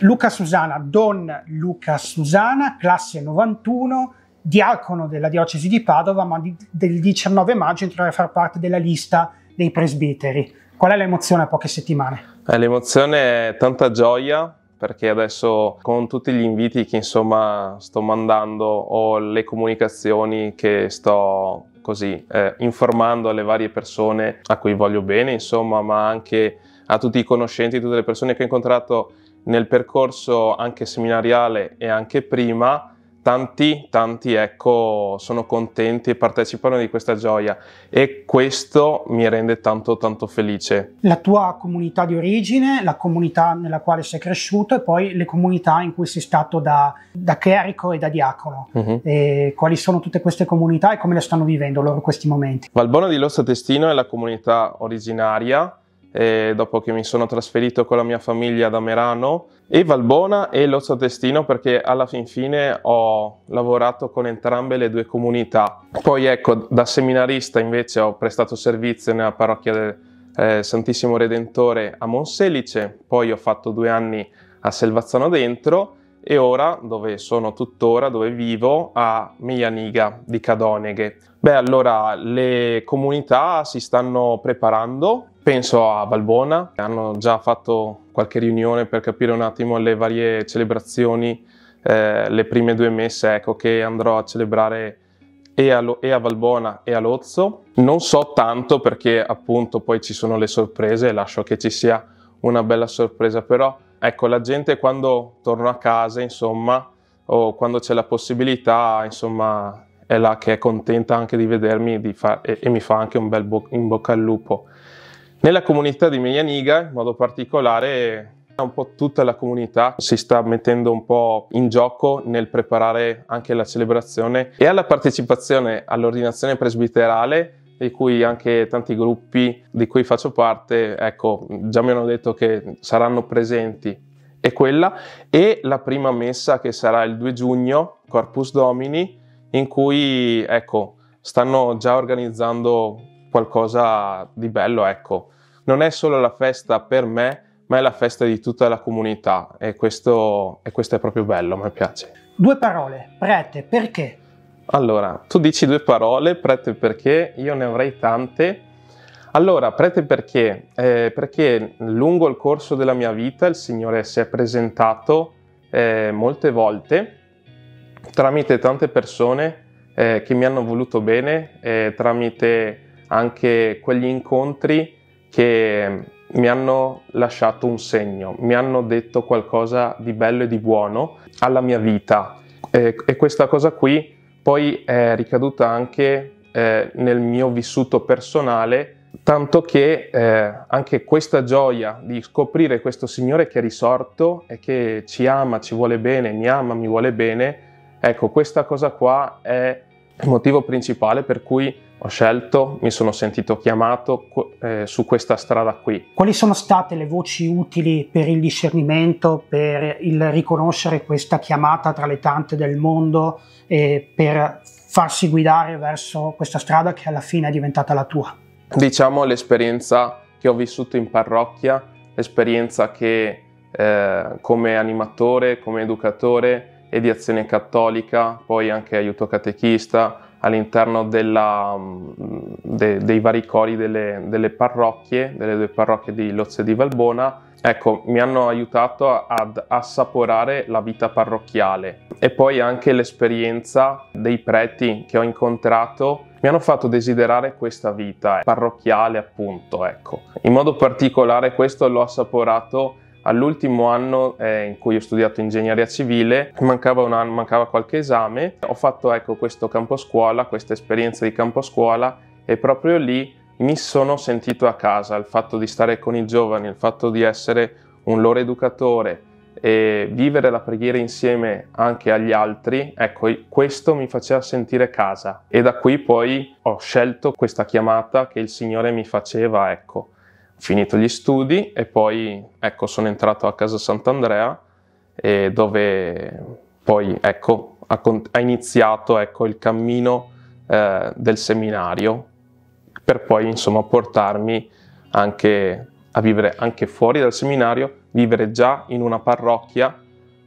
Luca Susana, Don Luca Susana, classe 91, diacono della diocesi di Padova, ma di, del 19 maggio entrerà a far parte della lista dei presbiteri. Qual è l'emozione a poche settimane? Eh, l'emozione è tanta gioia perché adesso con tutti gli inviti che insomma sto mandando o le comunicazioni che sto così eh, informando alle varie persone a cui voglio bene, insomma, ma anche a tutti i conoscenti, tutte le persone che ho incontrato nel percorso anche seminariale e anche prima, tanti, tanti ecco, sono contenti e partecipano di questa gioia e questo mi rende tanto, tanto felice. La tua comunità di origine, la comunità nella quale sei cresciuto e poi le comunità in cui sei stato da, da clerico e da diacono. Uh-huh. quali sono tutte queste comunità e come le stanno vivendo loro questi momenti? Valbona di Lossa Testino è la comunità originaria eh, dopo che mi sono trasferito con la mia famiglia da Merano e Valbona e Lozzo Testino perché alla fin fine ho lavorato con entrambe le due comunità. Poi ecco, da seminarista invece ho prestato servizio nella parrocchia del eh, Santissimo Redentore a Monselice, poi ho fatto due anni a Selvazzano Dentro e ora, dove sono tuttora, dove vivo, a Miglianiga di Cadoneghe. Beh, allora le comunità si stanno preparando Penso a Valbona, hanno già fatto qualche riunione per capire un attimo le varie celebrazioni, eh, le prime due messe ecco, che andrò a celebrare e a, e a, Valbona e a Lozzo. Non so tanto perché appunto poi ci sono le sorprese e lascio che ci sia una bella sorpresa, però ecco la gente quando torno a casa insomma o quando c'è la possibilità insomma è là che è contenta anche di vedermi di e, e mi fa anche un bel bo in bocca al lupo. Nella comunità di Meianiga, in modo particolare, un po' tutta la comunità si sta mettendo un po' in gioco nel preparare anche la celebrazione e alla partecipazione all'ordinazione presbiterale di cui anche tanti gruppi di cui faccio parte, ecco, già mi hanno detto che saranno presenti è quella e la prima messa che sarà il 2 giugno, Corpus Domini, in cui ecco, stanno già organizzando qualcosa di bello, ecco. Non è solo la festa per me, ma è la festa di tutta la comunità e questo, e questo è proprio bello, mi piace. Due parole, prete, perché? Allora, tu dici due parole, prete perché, io ne avrei tante. Allora, prete perché? Eh, perché lungo il corso della mia vita il Signore si è presentato eh, molte volte tramite tante persone eh, che mi hanno voluto bene, eh, tramite anche quegli incontri che mi hanno lasciato un segno, mi hanno detto qualcosa di bello e di buono alla mia vita e, e questa cosa qui poi è ricaduta anche eh, nel mio vissuto personale tanto che eh, anche questa gioia di scoprire questo Signore che è risorto e che ci ama, ci vuole bene, mi ama, mi vuole bene, ecco, questa cosa qua è il motivo principale per cui ho scelto, mi sono sentito chiamato eh, su questa strada qui. Quali sono state le voci utili per il discernimento, per il riconoscere questa chiamata tra le tante del mondo e per farsi guidare verso questa strada che alla fine è diventata la tua? Diciamo l'esperienza che ho vissuto in parrocchia, l'esperienza che eh, come animatore, come educatore, e di azione cattolica, poi anche aiuto catechista all'interno della, mm, de, dei vari cori delle, delle, parrocchie, delle due parrocchie di Lozze di Valbona. Ecco, mi hanno aiutato ad assaporare la vita parrocchiale e poi anche l'esperienza dei preti che ho incontrato mi hanno fatto desiderare questa vita parrocchiale, appunto, ecco. In modo particolare questo l'ho assaporato All'ultimo anno eh, in cui ho studiato ingegneria civile, mancava un anno, mancava qualche esame, ho fatto ecco questo campo scuola, questa esperienza di campo scuola e proprio lì mi sono sentito a casa, il fatto di stare con i giovani, il fatto di essere un loro educatore e vivere la preghiera insieme anche agli altri, ecco, questo mi faceva sentire casa e da qui poi ho scelto questa chiamata che il Signore mi faceva, ecco finito gli studi e poi ecco, sono entrato a Casa Sant'Andrea dove poi ecco, ha, iniziato ecco, il cammino eh, del seminario per poi insomma portarmi anche a vivere anche fuori dal seminario, vivere già in una parrocchia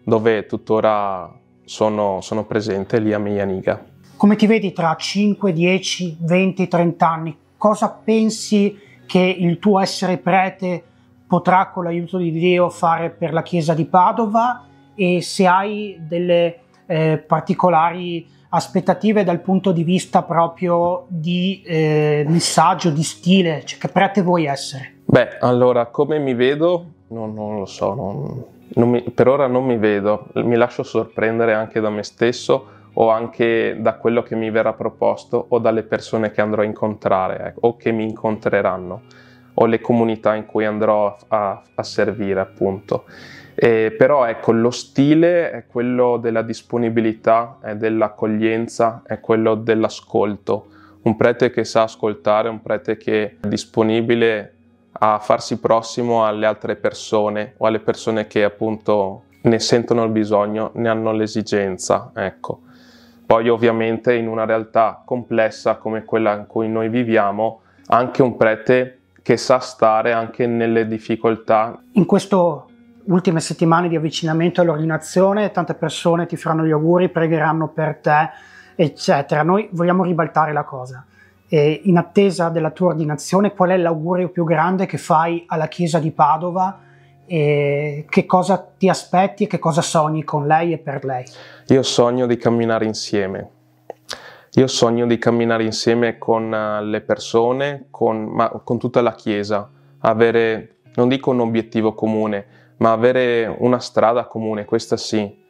dove tuttora sono, sono presente lì a Meianiga. Come ti vedi tra 5, 10, 20, 30 anni? Cosa pensi che il tuo essere prete potrà con l'aiuto di Dio fare per la Chiesa di Padova e se hai delle eh, particolari aspettative dal punto di vista proprio di eh, messaggio, di stile, cioè che prete vuoi essere? Beh, allora, come mi vedo? Non, non lo so, non, non mi, per ora non mi vedo, mi lascio sorprendere anche da me stesso o anche da quello che mi verrà proposto o dalle persone che andrò a incontrare ecco, o che mi incontreranno o le comunità in cui andrò a, a servire appunto. Eh, però ecco, lo stile è quello della disponibilità, è dell'accoglienza, è quello dell'ascolto. Un prete che sa ascoltare, un prete che è disponibile a farsi prossimo alle altre persone o alle persone che appunto ne sentono il bisogno, ne hanno l'esigenza, ecco. Poi ovviamente in una realtà complessa come quella in cui noi viviamo, anche un prete che sa stare anche nelle difficoltà. In queste ultime settimane di avvicinamento all'ordinazione tante persone ti faranno gli auguri, pregheranno per te, eccetera. Noi vogliamo ribaltare la cosa. E in attesa della tua ordinazione, qual è l'augurio più grande che fai alla Chiesa di Padova? e che cosa ti aspetti e che cosa sogni con lei e per lei? Io sogno di camminare insieme. Io sogno di camminare insieme con eh, le persone, con, ma, con tutta la Chiesa, avere, non dico un obiettivo comune, ma avere una strada comune, questa sì,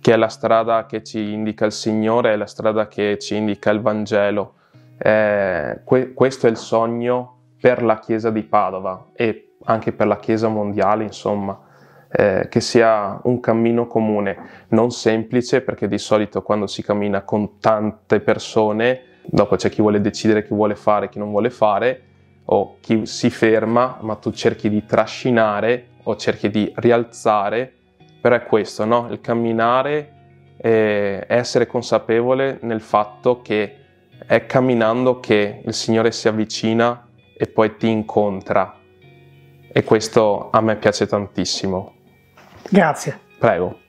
che è la strada che ci indica il Signore, è la strada che ci indica il Vangelo. Eh, que questo è il sogno per la Chiesa di Padova e anche per la Chiesa mondiale, insomma, eh, che sia un cammino comune, non semplice perché di solito quando si cammina con tante persone, dopo c'è chi vuole decidere chi vuole fare, e chi non vuole fare, o chi si ferma, ma tu cerchi di trascinare o cerchi di rialzare, però è questo, no? il camminare e essere consapevole nel fatto che è camminando che il Signore si avvicina e poi ti incontra e questo a me piace tantissimo. Grazie. Prego.